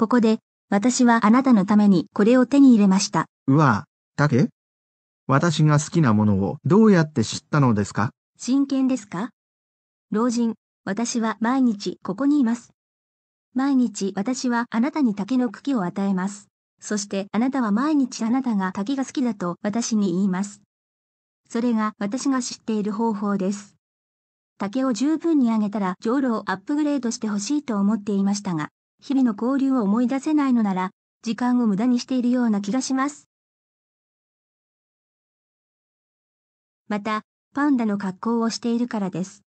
ここで、私はあなたのためにこれを手に入れました。うわぁ、竹私が好きなものをどうやって知ったのですか真剣ですか老人、私は毎日ここにいます。毎日私はあなたに竹の茎を与えます。そしてあなたは毎日あなたが竹が好きだと私に言います。それが私が知っている方法です。竹を十分にあげたら上路をアップグレードしてほしいと思っていましたが、日々の交流を思い出せないのなら、時間を無駄にしているような気がします。また、パンダの格好をしているからです。